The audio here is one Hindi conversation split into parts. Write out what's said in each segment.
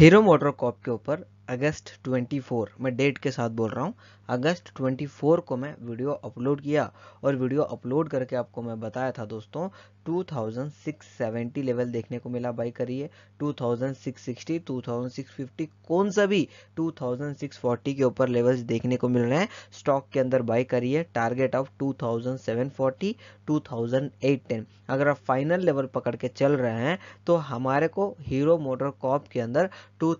हीरो मोटर कॉप के ऊपर अगस्त 24 मैं डेट के साथ बोल रहा हूँ अगस्त 24 को मैं वीडियो अपलोड किया और वीडियो अपलोड करके आपको मैं बताया था दोस्तों 2670 लेवल देखने को मिला बाई करिए 2660 2650 कौन सा भी 2640 के ऊपर लेवल्स देखने को मिल रहे हैं स्टॉक के अंदर बाई करिए टारगेट ऑफ 2740 2810 अगर आप फाइनल लेवल पकड़ के चल रहे हैं तो हमारे को हीरो मोटर कॉप के अंदर टू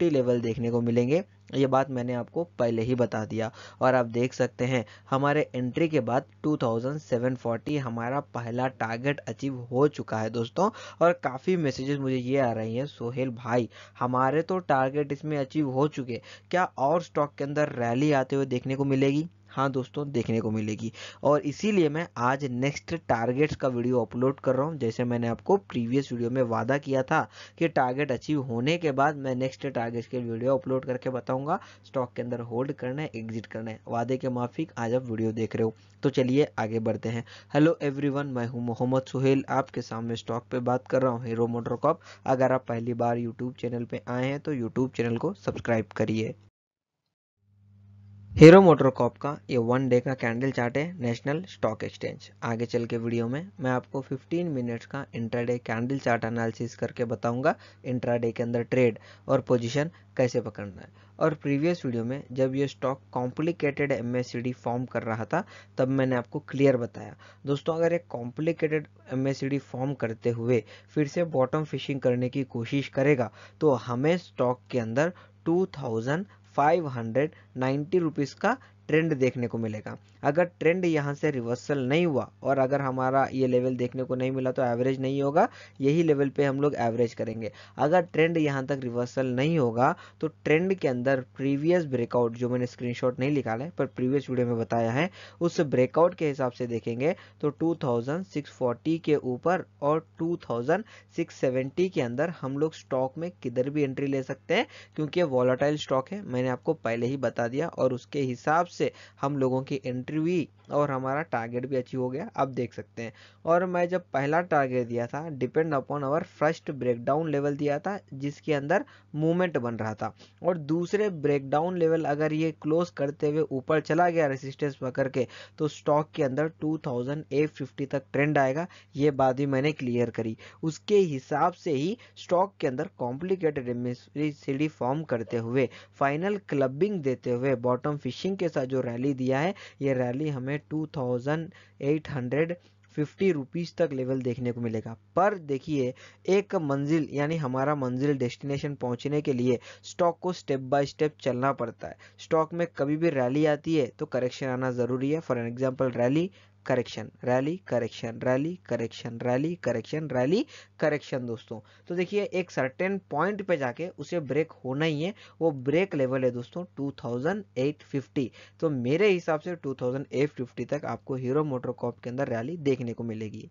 निफ्टी लेवल देखने को मिलेंगे ये बात मैंने आपको पहले ही बता दिया और आप देख सकते हैं हमारे एंट्री के बाद 2740 हमारा पहला टारगेट अचीव हो चुका है दोस्तों और काफ़ी मैसेजेस मुझे ये आ रही हैं सोहेल भाई हमारे तो टारगेट इसमें अचीव हो चुके क्या और स्टॉक के अंदर रैली आते हुए देखने को मिलेगी हाँ दोस्तों देखने को मिलेगी और इसीलिए मैं आज नेक्स्ट टारगेट्स का वीडियो अपलोड कर रहा हूँ जैसे मैंने आपको प्रीवियस वीडियो में वादा किया था कि टारगेट अचीव होने के बाद मैं नेक्स्ट टारगेट्स के वीडियो अपलोड करके बताऊँगा स्टॉक के अंदर होल्ड करना है एग्जिट करना है वादे के माफिक आज आप वीडियो देख रहे हो तो चलिए आगे बढ़ते हैं हेलो एवरी मैं हूं मोहम्मद सुहेल आपके सामने स्टॉक पर बात कर रहा हूँ हीरो मोटर कॉप अगर आप पहली बार यूट्यूब चैनल पर आए हैं तो यूट्यूब चैनल को सब्सक्राइब करिए हीरो मोटर कॉप का ये वन डे का कैंडल चार्ट है नेशनल स्टॉक एक्सचेंज आगे चल के वीडियो में मैं आपको 15 मिनट्स का इंट्राडे कैंडल चार्ट एनालिसिस करके बताऊंगा इंट्राडे के अंदर ट्रेड और पोजीशन कैसे पकड़ना है और प्रीवियस वीडियो में जब ये स्टॉक कॉम्प्लिकेटेड एम फॉर्म कर रहा था तब मैंने आपको क्लियर बताया दोस्तों अगर एक कॉम्प्लिकेटेड एम फॉर्म करते हुए फिर से बॉटम फिशिंग करने की कोशिश करेगा तो हमें स्टॉक के अंदर 2000 फाइव हंड्रेड नाइन्टी रुपीज़ का ट्रेंड देखने को मिलेगा अगर ट्रेंड यहाँ से रिवर्सल नहीं हुआ और अगर हमारा ये लेवल देखने को नहीं मिला तो एवरेज नहीं होगा यही लेवल पे हम लोग एवरेज करेंगे अगर ट्रेंड यहाँ तक रिवर्सल नहीं होगा तो ट्रेंड के अंदर प्रीवियस ब्रेकआउट जो मैंने स्क्रीनशॉट नहीं निकाला है पर प्रीवियस वीडियो में बताया है उस ब्रेकआउट के हिसाब से देखेंगे तो टू के ऊपर और टू के अंदर हम लोग स्टॉक में किधर भी एंट्री ले सकते हैं क्योंकि वॉलाटाइल स्टॉक है मैंने आपको पहले ही बता दिया और उसके हिसाब इससे हम लोगों की एंट्री हुई और हमारा टारगेट भी अचीव हो गया आप देख सकते हैं और मैं जब पहला टारगेट दिया था depend upon our first breakdown level दिया था जिसके अंदर मूवमेंट बन रहा था और दूसरे ब्रेकडाउन लेवल अगर ये क्लोज करते हुए ऊपर चला गया रेसिस्टेंस पकड़ के तो स्टॉक के अंदर टू तक ट्रेंड आएगा ये बात भी मैंने क्लियर करी उसके हिसाब से ही स्टॉक के अंदर कॉम्प्लिकेटेड सीढ़ी फॉर्म करते हुए फाइनल क्लबिंग देते हुए बॉटम फिशिंग के साथ जो रैली दिया है ये रैली हमें two thousand eight hundred fifty rupees तक लेवल देखने को मिलेगा पर देखिए एक मंजिल यानी हमारा मंजिल डेस्टिनेशन पहुंचने के लिए स्टॉक को स्टेप बाय स्टेप चलना पड़ता है स्टॉक में कभी भी रैली आती है तो करेक्शन आना ज़रूरी है for an example rally correction rally correction rally correction rally correction rally correction दोस्तों तो देखिए एक सर्टेन पॉइंट पे जाके उसे ब्रेक होना ही है वो ब्रेक लेवल है दोस्तों 2850 तो मेरे हिसाब से 2850 तक आपको हीरो मोटर कॉप के अंदर रैली देखने को मिलेगी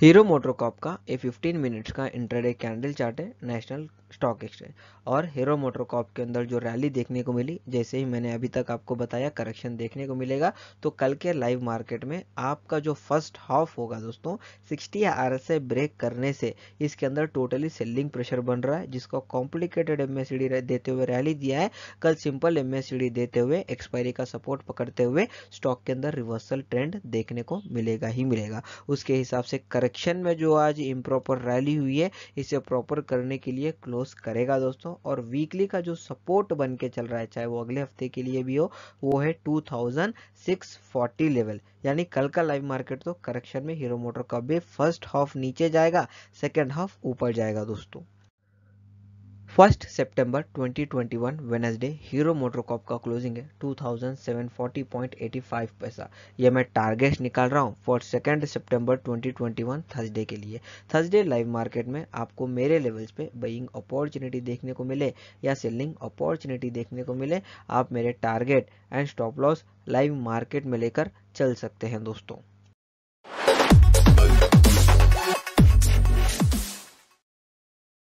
हीरो मोटोकॉप का ए 15 मिनट्स का इंटरडे कैंडल चार्ट है नेशनल स्टॉक एक्सचेंज और हीरो मोटोकॉप के अंदर जो रैली देखने को मिली जैसे ही मैंने अभी तक आपको बताया करेक्शन देखने को मिलेगा तो कल के लाइव मार्केट में आपका जो फर्स्ट हाफ होगा दोस्तों 60 आर एस ब्रेक करने से इसके अंदर टोटली सेलिंग प्रेशर बन रहा है जिसको कॉम्प्लिकेटेड एम देते हुए रैली दिया है कल सिंपल एम देते हुए एक्सपायरी का सपोर्ट पकड़ते हुए स्टॉक के अंदर रिवर्सल ट्रेंड देखने को मिलेगा ही मिलेगा उसके हिसाब से करेक्ट करेक्शन में जो आज इम्प्रॉपर रैली हुई है इसे प्रॉपर करने के लिए क्लोज करेगा दोस्तों और वीकली का जो सपोर्ट बन के चल रहा है चाहे वो अगले हफ्ते के लिए भी हो वो है 2640 लेवल यानी कल का लाइव मार्केट तो करेक्शन में हीरो मोटर का भी फर्स्ट हाफ नीचे जाएगा सेकेंड हाफ ऊपर जाएगा दोस्तों फर्स्ट सितंबर 2021 वेनेसडे हीरो मोटरकॉप का क्लोजिंग है 2740.85 पैसा ये मैं टारगेट निकाल रहा हूँ फॉर सेकेंड सितंबर 2021 थर्सडे के लिए थर्सडे लाइव मार्केट में आपको मेरे लेवल्स पे बइंग अपॉर्चुनिटी देखने को मिले या सेलिंग अपॉर्चुनिटी देखने को मिले आप मेरे target and stop loss live market में लेकर चल सकते हैं दोस्तों